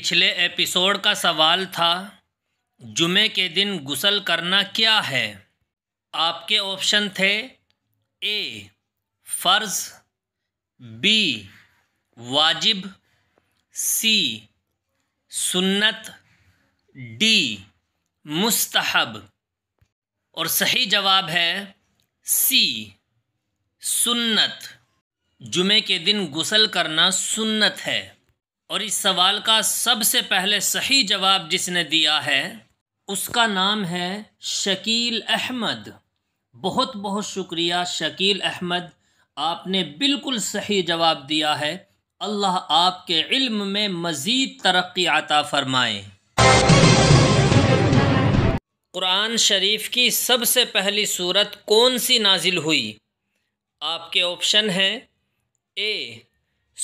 पिछले एपिसोड का सवाल था जुमे के दिन गुसल करना क्या है आपके ऑप्शन थे ए फ़र्ज़ बी वाजिब सी सुन्नत डी मुस्तहब और सही जवाब है सी सुन्नत जुमे के दिन गुसल करना सुन्नत है और इस सवाल का सबसे पहले सही जवाब जिसने दिया है उसका नाम है शकील अहमद बहुत बहुत शुक्रिया शकील अहमद आपने बिल्कुल सही जवाब दिया है अल्लाह आपके इल्म में मज़ीद तरक्की आता फ़रमाए क़ुरान शरीफ की सबसे पहली सूरत कौन सी नाजिल हुई आपके ऑप्शन हैं ए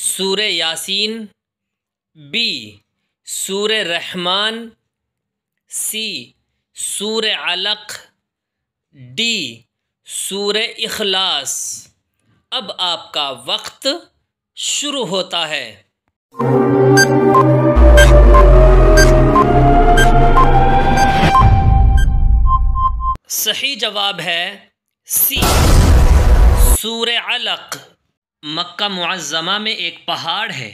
सूर यासीन बी सूर रहमान सी सूर अलक डी सूर इखलास अब आपका वक्त शुरू होता है सही जवाब है सी सूर अलक मक्का मुआज़मा में एक पहाड़ है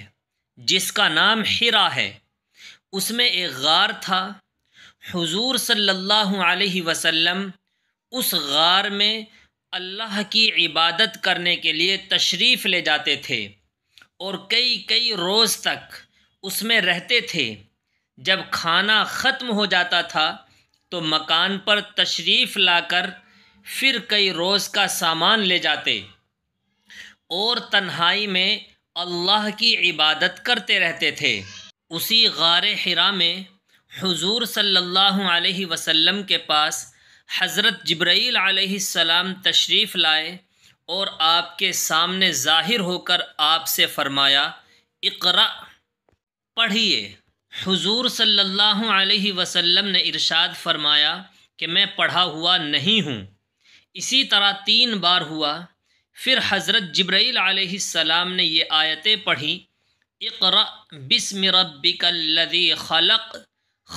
जिसका नाम हिरा है उसमें एक गार था हुजूर सल्लल्लाहु अलैहि वसल्लम उस गार में अल्लाह की इबादत करने के लिए तशरीफ़ ले जाते थे और कई कई रोज़ तक उसमें रहते थे जब खाना ख़त्म हो जाता था तो मकान पर तशरीफ़ लाकर फिर कई रोज़ का सामान ले जाते और तन्हाई में अल्लाह की इबादत करते रहते थे उसी गार हरा में हुजूर सल्लल्लाहु अलैहि वसल्लम के पास हज़रत जब्राईल अलैहिस्सलाम तशरीफ़ लाए और आपके सामने ज़ाहिर होकर आपसे फ़रमाया इकरा पढ़िए हुजूर सल्लल्लाहु अलैहि वसल्लम ने इरशाद फरमाया कि मैं पढ़ा हुआ नहीं हूँ इसी तरह तीन बार हुआ फिर हज़रत जब्राईल आसमाम ने ये आयतें पढ़ी इकर बिस्म रबिकल्लि खलक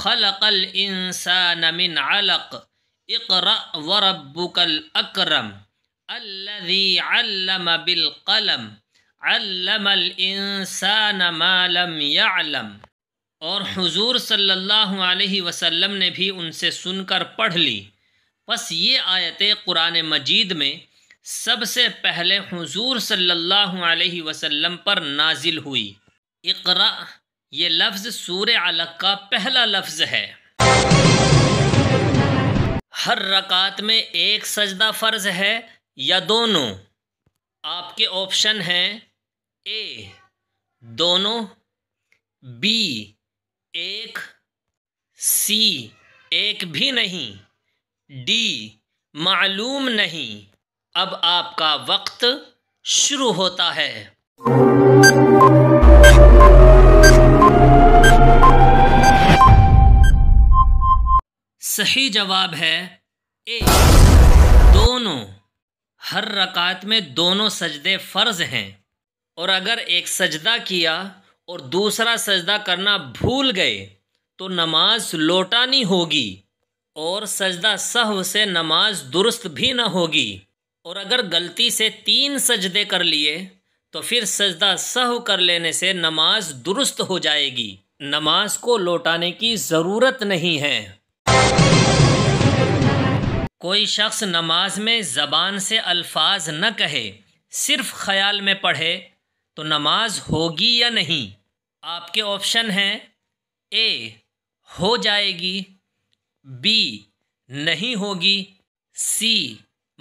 खलकल इंसान मिन अलक इकर व रब्बुकल अकरम अल्लि अल्लम बिलकलम अल्लमल इंसान मालम यालम और हुजूर सल्लल्लाहु अलैहि वसल्लम ने भी उनसे सुनकर पढ़ ली बस ये आयतें कुरान मजीद में सबसे पहले हुजूर सल्लल्लाहु अलैहि वसल्लम पर नाजिल हुई इकरा ये लफ्ज़ सूर अलग का पहला लफ्ज़ है हर रकात में एक सजदा फ़र्ज़ है या दोनों आपके ऑप्शन हैं ए दोनों बी एक सी एक भी नहीं डी मालूम नहीं अब आपका वक्त शुरू होता है सही जवाब है ए दोनों हर रकात में दोनों सजदे फ़र्ज हैं और अगर एक सजदा किया और दूसरा सजदा करना भूल गए तो नमाज लौटानी होगी और सजदा सहव से नमाज दुरुस्त भी न होगी और अगर गलती से तीन सजदे कर लिए तो फिर सजदा सह कर लेने से नमाज दुरुस्त हो जाएगी नमाज को लौटाने की ज़रूरत नहीं है कोई शख्स नमाज में ज़बान से अल्फाज न कहे सिर्फ ख्याल में पढ़े तो नमाज होगी या नहीं आपके ऑप्शन हैं ए हो जाएगी बी नहीं होगी सी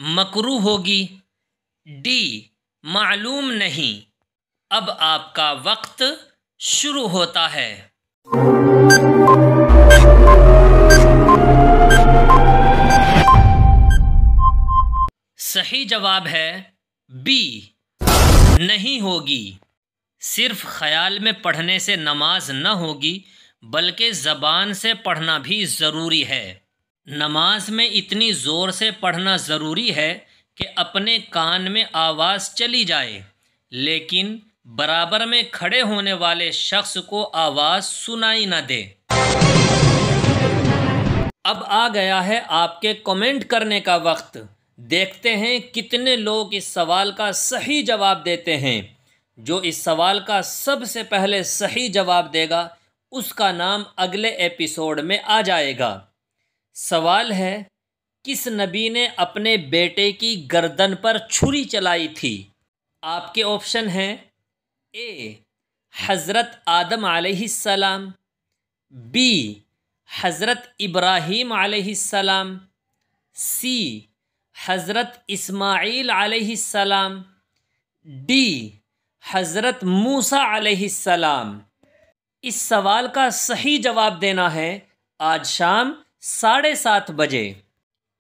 मकरू होगी डी मालूम नहीं अब आपका वक्त शुरू होता है सही जवाब है बी नहीं होगी सिर्फ ख्याल में पढ़ने से नमाज न होगी बल्कि ज़बान से पढ़ना भी ज़रूरी है नमाज में इतनी ज़ोर से पढ़ना ज़रूरी है कि अपने कान में आवाज़ चली जाए लेकिन बराबर में खड़े होने वाले शख्स को आवाज़ सुनाई ना दे अब आ गया है आपके कमेंट करने का वक्त देखते हैं कितने लोग इस सवाल का सही जवाब देते हैं जो इस सवाल का सबसे पहले सही जवाब देगा उसका नाम अगले एपिसोड में आ जाएगा सवाल है किस नबी ने अपने बेटे की गर्दन पर छुरी चलाई थी आपके ऑप्शन हैं ए हज़रत आदम सलाम बी हज़रत इब्राहीम सलाम सी हज़रत इस्माईल सलाम डी हज़रत मूसा आलाम इस सवाल का सही जवाब देना है आज शाम साढ़े सात बजे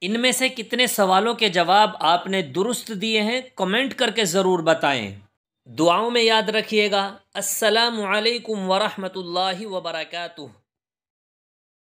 इनमें से कितने सवालों के जवाब आपने दुरुस्त दिए हैं कमेंट करके ज़रूर बताएं दुआओं में याद रखिएगा असलकम वरहमल वबरकू